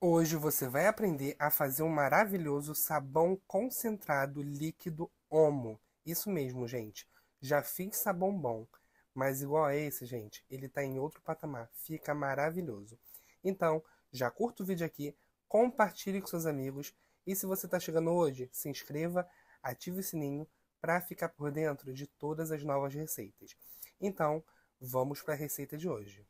Hoje você vai aprender a fazer um maravilhoso sabão concentrado líquido Omo. Isso mesmo, gente. Já fiz sabão bom, mas igual a esse, gente, ele está em outro patamar. Fica maravilhoso. Então, já curta o vídeo aqui, compartilhe com seus amigos e se você está chegando hoje, se inscreva, ative o sininho para ficar por dentro de todas as novas receitas. Então, vamos para a receita de hoje.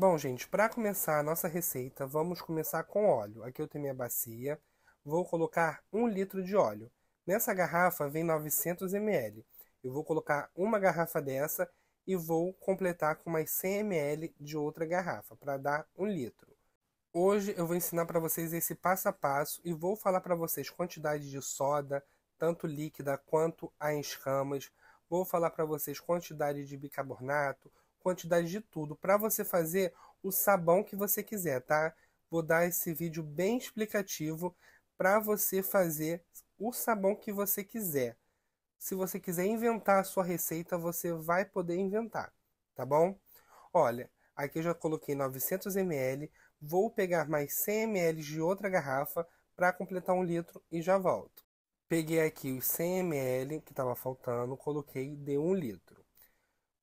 Bom, gente, para começar a nossa receita, vamos começar com óleo. Aqui eu tenho minha bacia. Vou colocar um litro de óleo. Nessa garrafa vem 900 ml. Eu vou colocar uma garrafa dessa e vou completar com mais 100 ml de outra garrafa para dar um litro. Hoje eu vou ensinar para vocês esse passo a passo e vou falar para vocês quantidade de soda, tanto líquida quanto a escamas. Vou falar para vocês quantidade de bicarbonato, quantidade de tudo para você fazer o sabão que você quiser, tá? Vou dar esse vídeo bem explicativo para você fazer o sabão que você quiser. Se você quiser inventar a sua receita, você vai poder inventar, tá bom? Olha, aqui eu já coloquei 900 ml, vou pegar mais 100 ml de outra garrafa para completar um litro e já volto. Peguei aqui os 100 ml que estava faltando, coloquei de um litro.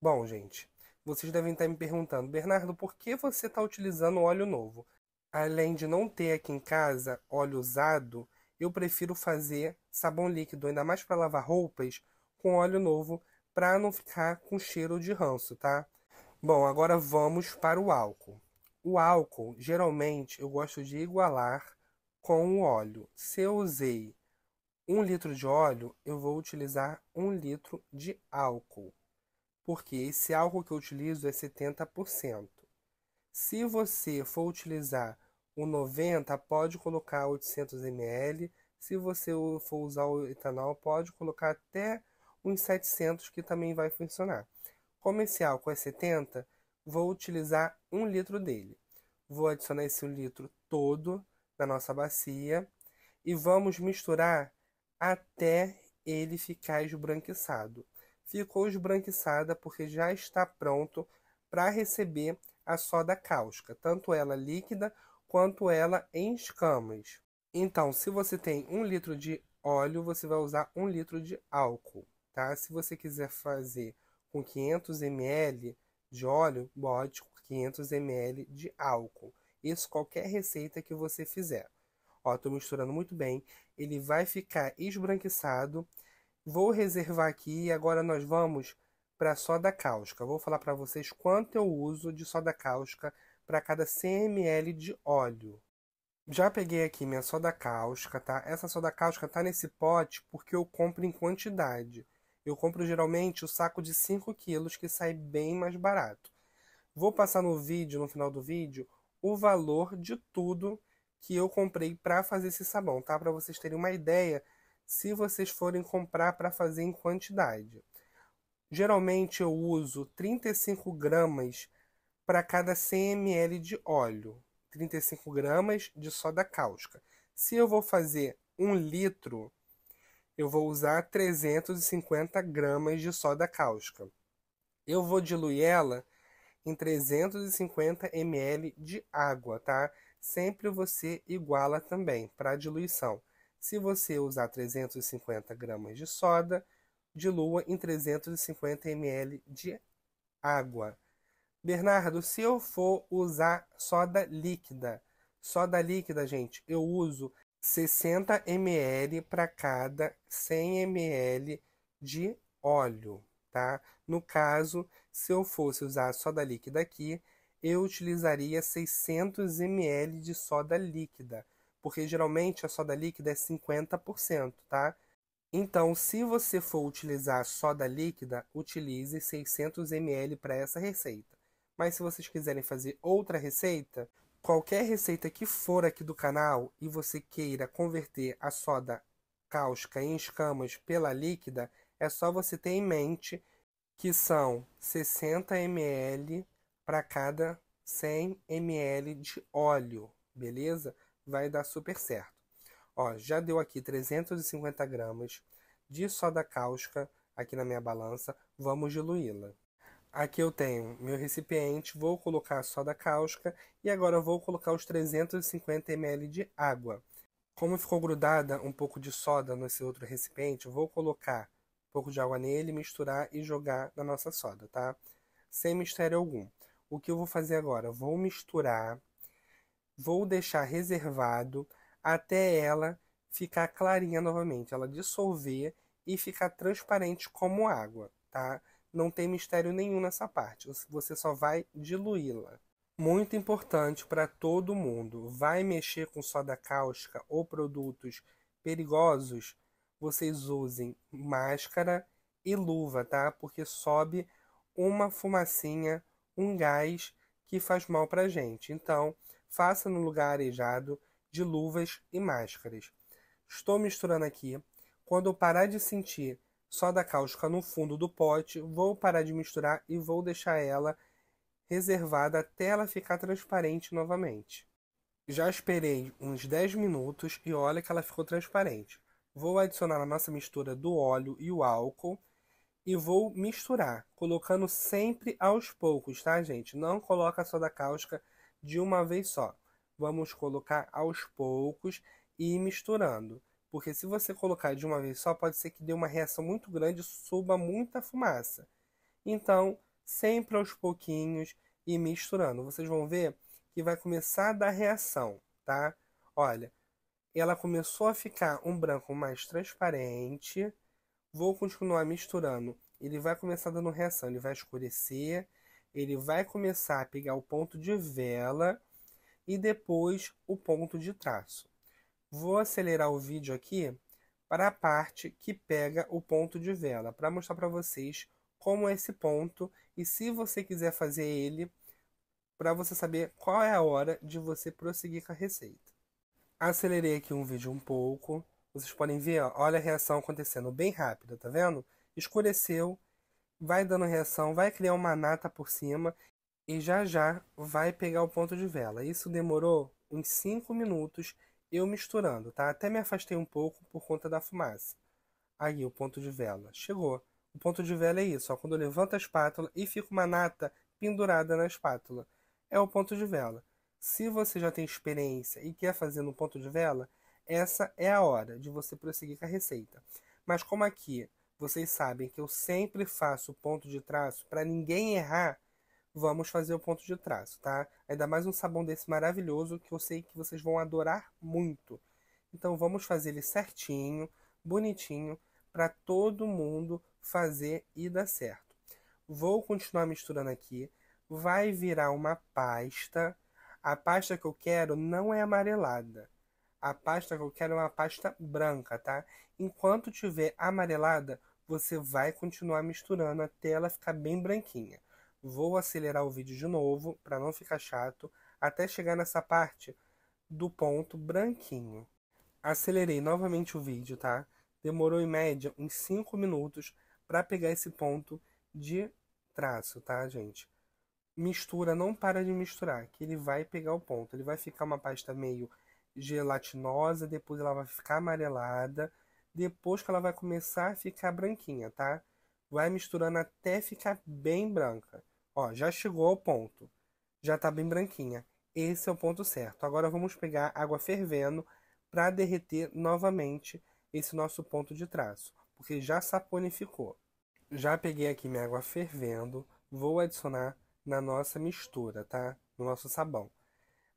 Bom, gente, vocês devem estar me perguntando, Bernardo, por que você está utilizando óleo novo? Além de não ter aqui em casa óleo usado, eu prefiro fazer sabão líquido, ainda mais para lavar roupas, com óleo novo, para não ficar com cheiro de ranço, tá? Bom, agora vamos para o álcool. O álcool, geralmente, eu gosto de igualar com o óleo. Se eu usei um litro de óleo, eu vou utilizar um litro de álcool porque esse álcool que eu utilizo é 70%. Se você for utilizar o 90, pode colocar 800 ml. Se você for usar o etanol, pode colocar até uns 700, que também vai funcionar. Como esse álcool é 70, vou utilizar um litro dele. Vou adicionar esse litro todo na nossa bacia e vamos misturar até ele ficar esbranquiçado ficou esbranquiçada porque já está pronto para receber a soda cáustica, tanto ela líquida quanto ela em escamas. Então, se você tem um litro de óleo, você vai usar um litro de álcool, tá? Se você quiser fazer com 500 ml de óleo, bote 500 ml de álcool. Isso qualquer receita que você fizer. Ó, tô misturando muito bem. Ele vai ficar esbranquiçado Vou reservar aqui e agora nós vamos para a soda cáustica. Vou falar para vocês quanto eu uso de soda cáustica para cada 100 ml de óleo. Já peguei aqui minha soda cáustica, tá? Essa soda cáustica tá nesse pote porque eu compro em quantidade. Eu compro geralmente o saco de 5 quilos que sai bem mais barato. Vou passar no vídeo, no final do vídeo, o valor de tudo que eu comprei para fazer esse sabão, tá? Para vocês terem uma ideia se vocês forem comprar para fazer em quantidade. Geralmente eu uso 35 gramas para cada 100 ml de óleo, 35 gramas de soda cáustica. Se eu vou fazer um litro, eu vou usar 350 gramas de soda cáustica. Eu vou diluir ela em 350 ml de água, tá? Sempre você iguala também para diluição se você usar 350 gramas de soda, dilua em 350 ml de água. Bernardo, se eu for usar soda líquida, soda líquida, gente, eu uso 60 ml para cada 100 ml de óleo, tá? No caso, se eu fosse usar soda líquida aqui, eu utilizaria 600 ml de soda líquida porque geralmente a soda líquida é 50%, tá? Então, se você for utilizar soda líquida, utilize 600 ml para essa receita. Mas se vocês quiserem fazer outra receita, qualquer receita que for aqui do canal e você queira converter a soda cáustica em escamas pela líquida, é só você ter em mente que são 60 ml para cada 100 ml de óleo, beleza? vai dar super certo. Ó, já deu aqui 350 gramas de soda cáustica aqui na minha balança, vamos diluí-la. Aqui eu tenho meu recipiente, vou colocar a soda cáustica e agora vou colocar os 350 ml de água. Como ficou grudada um pouco de soda nesse outro recipiente, vou colocar um pouco de água nele, misturar e jogar na nossa soda, tá? Sem mistério algum. O que eu vou fazer agora? Vou misturar vou deixar reservado até ela ficar clarinha novamente, ela dissolver e ficar transparente como água, tá? Não tem mistério nenhum nessa parte, você só vai diluí-la. Muito importante para todo mundo, vai mexer com soda cáustica ou produtos perigosos, vocês usem máscara e luva, tá? Porque sobe uma fumacinha, um gás que faz mal para gente. Então, faça no lugar arejado, de luvas e máscaras. Estou misturando aqui. Quando eu parar de sentir soda cáustica no fundo do pote, vou parar de misturar e vou deixar ela reservada até ela ficar transparente novamente. Já esperei uns 10 minutos e olha que ela ficou transparente. Vou adicionar a nossa mistura do óleo e o álcool e vou misturar, colocando sempre aos poucos, tá, gente? Não coloca soda cáustica de uma vez só. Vamos colocar aos poucos e ir misturando. Porque se você colocar de uma vez só, pode ser que dê uma reação muito grande e suba muita fumaça. Então, sempre aos pouquinhos e misturando. Vocês vão ver que vai começar a dar reação, tá? Olha, ela começou a ficar um branco mais transparente. Vou continuar misturando. Ele vai começar dando reação, ele vai escurecer ele vai começar a pegar o ponto de vela e depois o ponto de traço. Vou acelerar o vídeo aqui para a parte que pega o ponto de vela, para mostrar para vocês como é esse ponto e se você quiser fazer ele, para você saber qual é a hora de você prosseguir com a receita. Acelerei aqui um vídeo um pouco, vocês podem ver, ó, olha a reação acontecendo bem rápida, tá vendo? Escureceu, vai dando reação, vai criar uma nata por cima e já já vai pegar o ponto de vela. Isso demorou uns 5 minutos eu misturando, tá? Até me afastei um pouco por conta da fumaça. Aí o ponto de vela chegou. O ponto de vela é isso, ó, quando eu levanto a espátula e fica uma nata pendurada na espátula. É o ponto de vela. Se você já tem experiência e quer fazer no ponto de vela, essa é a hora de você prosseguir com a receita. Mas como aqui vocês sabem que eu sempre faço ponto de traço para ninguém errar. Vamos fazer o ponto de traço, tá? Ainda mais um sabão desse maravilhoso que eu sei que vocês vão adorar muito. Então vamos fazer ele certinho, bonitinho, para todo mundo fazer e dar certo. Vou continuar misturando aqui. Vai virar uma pasta. A pasta que eu quero não é amarelada. A pasta que eu quero é uma pasta branca, tá? Enquanto tiver amarelada, você vai continuar misturando até ela ficar bem branquinha. Vou acelerar o vídeo de novo, para não ficar chato, até chegar nessa parte do ponto branquinho. Acelerei novamente o vídeo, tá? Demorou em média uns 5 minutos para pegar esse ponto de traço, tá, gente? Mistura, não para de misturar, que ele vai pegar o ponto. Ele vai ficar uma pasta meio gelatinosa, depois ela vai ficar amarelada, depois que ela vai começar a ficar branquinha, tá? Vai misturando até ficar bem branca. Ó, já chegou ao ponto. Já tá bem branquinha. Esse é o ponto certo. Agora vamos pegar água fervendo para derreter novamente esse nosso ponto de traço, porque já saponificou. Já peguei aqui minha água fervendo, vou adicionar na nossa mistura, tá? No nosso sabão.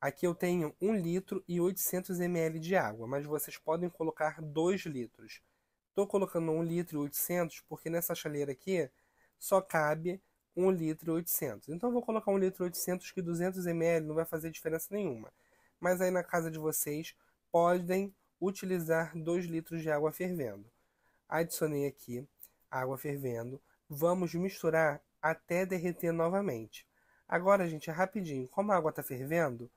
Aqui eu tenho 1 litro e 800 ml de água, mas vocês podem colocar 2 litros. Estou colocando 1 litro e 800 porque nessa chaleira aqui só cabe 1 litro e 800. Então vou colocar 1 litro e 800 que 200 ml não vai fazer diferença nenhuma. Mas aí na casa de vocês podem utilizar 2 litros de água fervendo. Adicionei aqui água fervendo. Vamos misturar até derreter novamente. Agora, gente, é rapidinho, como a água está fervendo,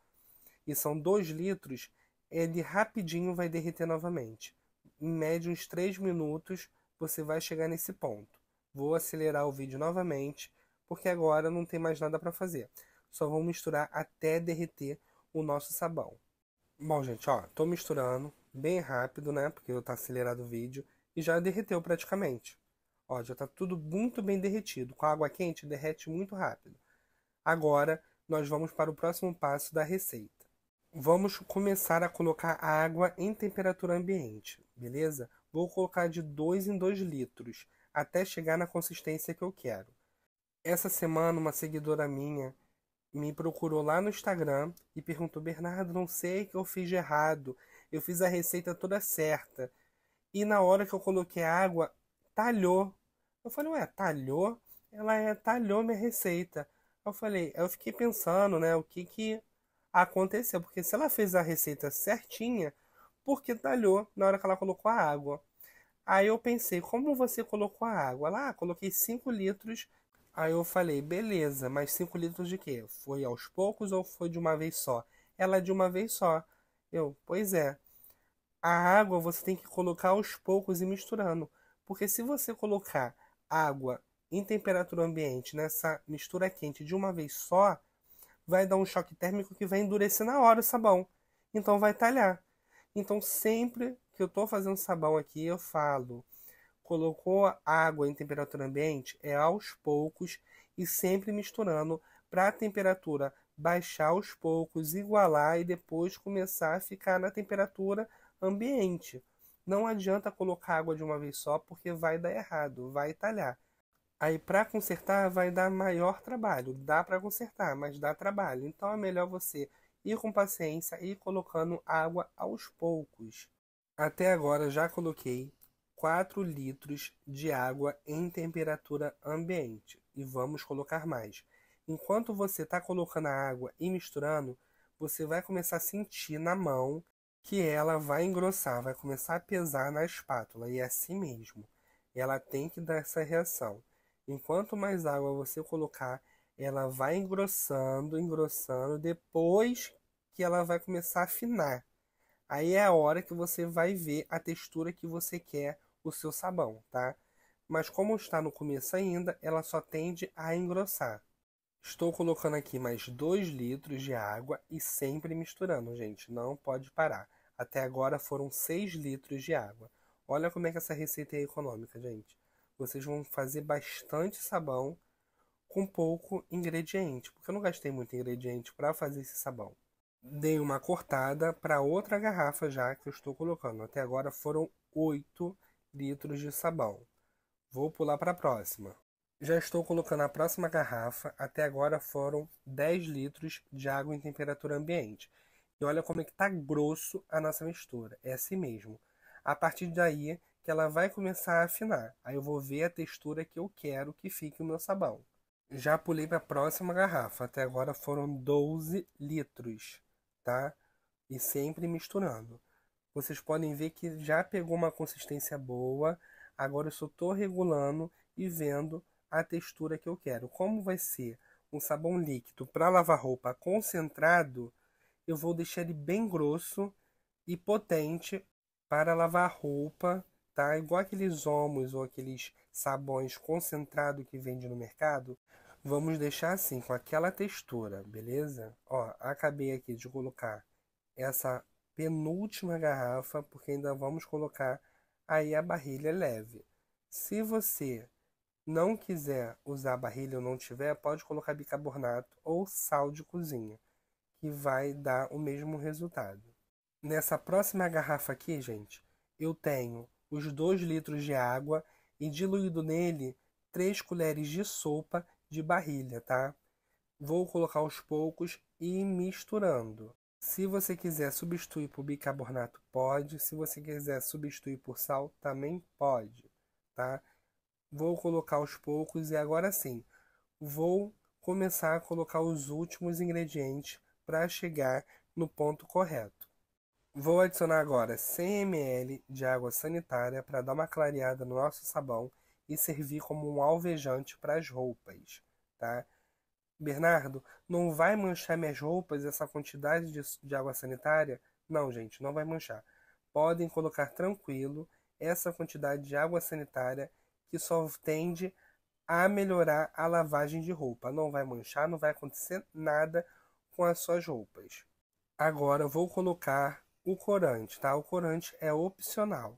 e são 2 litros, ele rapidinho vai derreter novamente. Em média, uns 3 minutos, você vai chegar nesse ponto. Vou acelerar o vídeo novamente, porque agora não tem mais nada para fazer. Só vou misturar até derreter o nosso sabão. Bom, gente, ó, tô misturando bem rápido, né? Porque eu tá acelerado o vídeo e já derreteu praticamente. Ó, já tá tudo muito bem derretido. Com água quente derrete muito rápido. Agora nós vamos para o próximo passo da receita. Vamos começar a colocar a água em temperatura ambiente, beleza? Vou colocar de 2 em 2 litros, até chegar na consistência que eu quero. Essa semana, uma seguidora minha me procurou lá no Instagram e perguntou: Bernardo, não sei o que eu fiz de errado, eu fiz a receita toda certa. E na hora que eu coloquei a água, talhou. Eu falei: Ué, talhou? Ela é, talhou minha receita. Eu falei, eu fiquei pensando, né, o que que aconteceu. Porque se ela fez a receita certinha, porque talhou na hora que ela colocou a água. Aí eu pensei, como você colocou a água? Lá, ah, coloquei 5 litros. Aí eu falei, beleza, mas 5 litros de quê? Foi aos poucos ou foi de uma vez só? Ela de uma vez só. Eu, pois é. A água você tem que colocar aos poucos e misturando. Porque se você colocar água em temperatura ambiente nessa mistura quente de uma vez só, vai dar um choque térmico que vai endurecer na hora o sabão. Então vai talhar. Então sempre que eu estou fazendo sabão aqui, eu falo, colocou água em temperatura ambiente, é aos poucos e sempre misturando para a temperatura baixar aos poucos, igualar e depois começar a ficar na temperatura ambiente. Não adianta colocar água de uma vez só porque vai dar errado, vai talhar. Aí para consertar vai dar maior trabalho. Dá para consertar, mas dá trabalho. Então é melhor você ir com paciência e ir colocando água aos poucos. Até agora já coloquei 4 litros de água em temperatura ambiente e vamos colocar mais. Enquanto você está colocando a água e misturando, você vai começar a sentir na mão que ela vai engrossar, vai começar a pesar na espátula e é assim mesmo. Ela tem que dar essa reação. Enquanto mais água você colocar, ela vai engrossando, engrossando, depois que ela vai começar a afinar. Aí é a hora que você vai ver a textura que você quer o seu sabão, tá? Mas como está no começo ainda, ela só tende a engrossar. Estou colocando aqui mais 2 litros de água e sempre misturando, gente. Não pode parar. Até agora foram 6 litros de água. Olha como é que essa receita é econômica, gente vocês vão fazer bastante sabão com pouco ingrediente, porque eu não gastei muito ingrediente para fazer esse sabão. Dei uma cortada para outra garrafa já que eu estou colocando. Até agora foram 8 litros de sabão. Vou pular para a próxima. Já estou colocando a próxima garrafa. Até agora foram 10 litros de água em temperatura ambiente. E olha como é que tá grosso a nossa mistura. É assim mesmo. A partir daí, que ela vai começar a afinar. Aí eu vou ver a textura que eu quero que fique o meu sabão. Já pulei para a próxima garrafa. Até agora foram 12 litros, tá? E sempre misturando. Vocês podem ver que já pegou uma consistência boa. Agora eu só estou regulando e vendo a textura que eu quero. Como vai ser um sabão líquido para lavar roupa concentrado, eu vou deixar ele bem grosso e potente para lavar roupa tá? Igual aqueles omos ou aqueles sabões concentrados que vende no mercado, vamos deixar assim, com aquela textura, beleza? Ó, acabei aqui de colocar essa penúltima garrafa, porque ainda vamos colocar aí a barrilha leve. Se você não quiser usar barrilha ou não tiver, pode colocar bicarbonato ou sal de cozinha, que vai dar o mesmo resultado. Nessa próxima garrafa aqui, gente, eu tenho os 2 litros de água e diluído nele 3 colheres de sopa de barrilha, tá? Vou colocar aos poucos e misturando. Se você quiser substituir por bicarbonato, pode. Se você quiser substituir por sal, também pode, tá? Vou colocar aos poucos e agora sim, vou começar a colocar os últimos ingredientes para chegar no ponto correto. Vou adicionar agora 100 ml de água sanitária para dar uma clareada no nosso sabão e servir como um alvejante para as roupas, tá? Bernardo, não vai manchar minhas roupas essa quantidade de, de água sanitária? Não, gente, não vai manchar. Podem colocar tranquilo essa quantidade de água sanitária que só tende a melhorar a lavagem de roupa. Não vai manchar, não vai acontecer nada com as suas roupas. Agora vou colocar o corante, tá? O corante é opcional.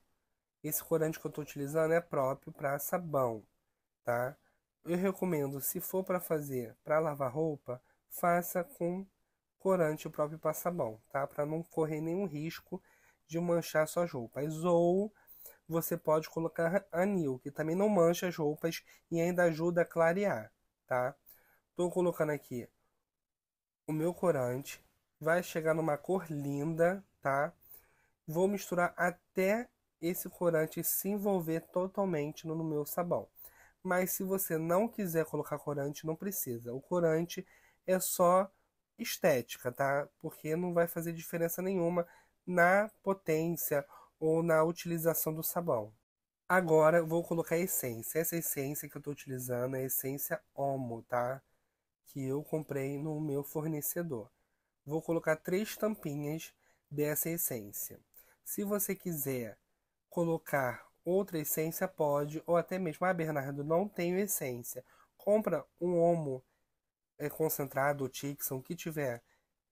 Esse corante que eu estou utilizando é próprio para sabão, tá? Eu recomendo, se for para fazer, para lavar roupa, faça com corante próprio para sabão, tá? Para não correr nenhum risco de manchar suas roupas. Ou você pode colocar anil, que também não mancha as roupas e ainda ajuda a clarear, tá? Tô colocando aqui o meu corante, vai chegar numa cor linda, tá? Vou misturar até esse corante se envolver totalmente no meu sabão. Mas se você não quiser colocar corante, não precisa. O corante é só estética, tá? Porque não vai fazer diferença nenhuma na potência ou na utilização do sabão. Agora vou colocar a essência. Essa essência que eu estou utilizando é a essência Omo, tá? Que eu comprei no meu fornecedor. Vou colocar três tampinhas dessa essência. Se você quiser colocar outra essência, pode, ou até mesmo, ah, Bernardo, não tenho essência. Compra um homo é, concentrado, ou Tixon, que tiver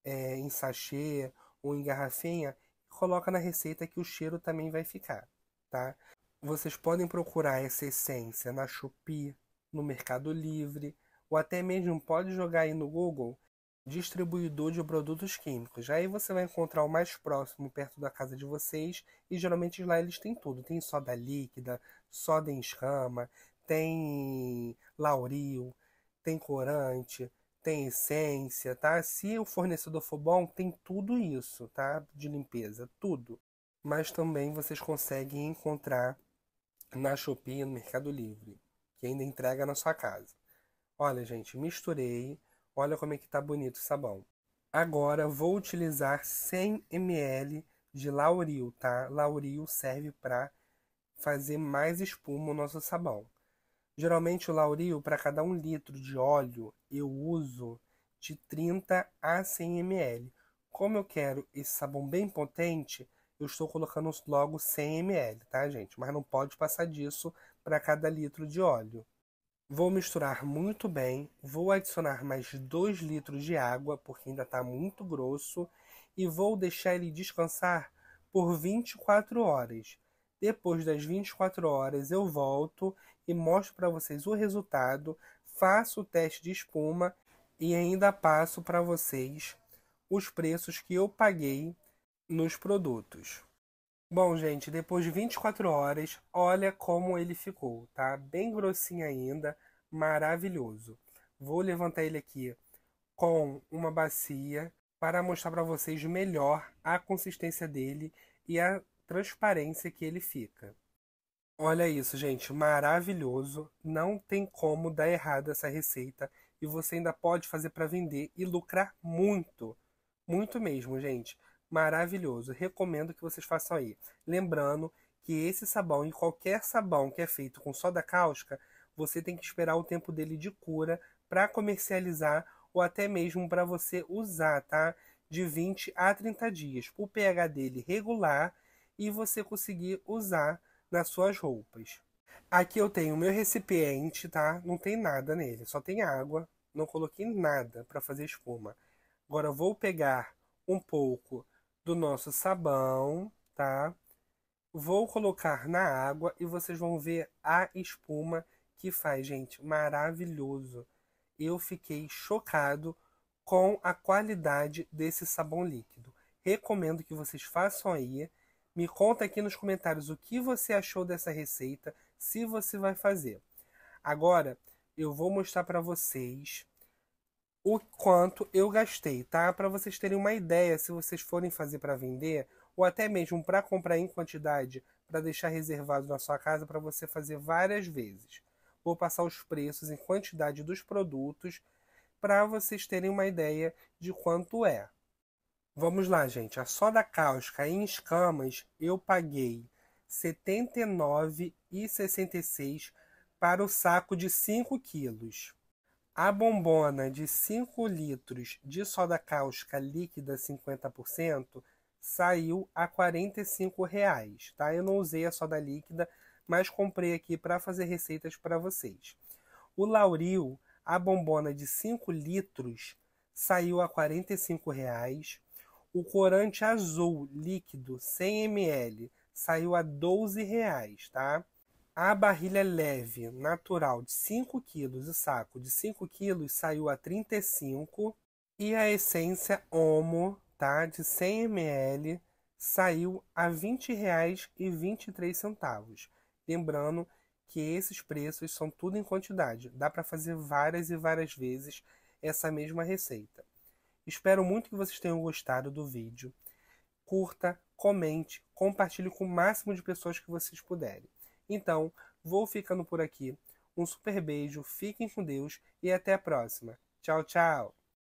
é, em sachê ou em garrafinha, coloca na receita que o cheiro também vai ficar, tá? Vocês podem procurar essa essência na Shopee, no Mercado Livre, ou até mesmo pode jogar aí no Google distribuidor de produtos químicos. Aí você vai encontrar o mais próximo, perto da casa de vocês, e geralmente lá eles têm tudo. Tem soda líquida, soda em escama, tem lauril, tem corante, tem essência, tá? Se o fornecedor for bom, tem tudo isso, tá? De limpeza, tudo. Mas também vocês conseguem encontrar na Shopee, no Mercado Livre, que ainda entrega na sua casa. Olha, gente, misturei Olha como é que tá bonito o sabão. Agora vou utilizar 100 ml de lauril, tá? Lauril serve para fazer mais espuma o nosso sabão. Geralmente o lauril para cada um litro de óleo eu uso de 30 a 100 ml. Como eu quero esse sabão bem potente, eu estou colocando logo 100 ml, tá, gente? Mas não pode passar disso para cada litro de óleo. Vou misturar muito bem, vou adicionar mais 2 litros de água, porque ainda está muito grosso, e vou deixar ele descansar por 24 horas. Depois das 24 horas eu volto e mostro para vocês o resultado, faço o teste de espuma e ainda passo para vocês os preços que eu paguei nos produtos. Bom, gente, depois de 24 horas, olha como ele ficou, tá? Bem grossinho ainda, maravilhoso. Vou levantar ele aqui com uma bacia para mostrar para vocês melhor a consistência dele e a transparência que ele fica. Olha isso, gente, maravilhoso. Não tem como dar errado essa receita e você ainda pode fazer para vender e lucrar muito. Muito mesmo, gente maravilhoso. Recomendo que vocês façam aí. Lembrando que esse sabão e qualquer sabão que é feito com soda cáustica, você tem que esperar o tempo dele de cura para comercializar ou até mesmo para você usar, tá? De 20 a 30 dias, o pH dele regular e você conseguir usar nas suas roupas. Aqui eu tenho meu recipiente, tá? Não tem nada nele, só tem água. Não coloquei nada para fazer espuma. Agora vou pegar um pouco do nosso sabão, tá? Vou colocar na água e vocês vão ver a espuma que faz, gente. Maravilhoso. Eu fiquei chocado com a qualidade desse sabão líquido. Recomendo que vocês façam aí. Me conta aqui nos comentários o que você achou dessa receita, se você vai fazer. Agora, eu vou mostrar para vocês o quanto eu gastei, tá? Para vocês terem uma ideia, se vocês forem fazer para vender ou até mesmo para comprar em quantidade, para deixar reservado na sua casa para você fazer várias vezes. Vou passar os preços em quantidade dos produtos para vocês terem uma ideia de quanto é. Vamos lá, gente. A soda cáustica em escamas eu paguei R$ 79,66 para o saco de 5 quilos. A bombona de 5 litros de soda cáustica líquida 50% saiu a R$ reais, tá? Eu não usei a soda líquida, mas comprei aqui para fazer receitas para vocês. O Lauril, a bombona de 5 litros, saiu a R$ reais. O corante azul líquido 100 ml saiu a R$ reais, tá? A barrilha é leve natural de 5 kg, o saco de 5 kg saiu a 35 e a essência Homo, tá, de 100 ml saiu a R$ 20,23. Lembrando que esses preços são tudo em quantidade, dá para fazer várias e várias vezes essa mesma receita. Espero muito que vocês tenham gostado do vídeo. Curta, comente, compartilhe com o máximo de pessoas que vocês puderem. Então, vou ficando por aqui. Um super beijo, fiquem com Deus e até a próxima. Tchau, tchau!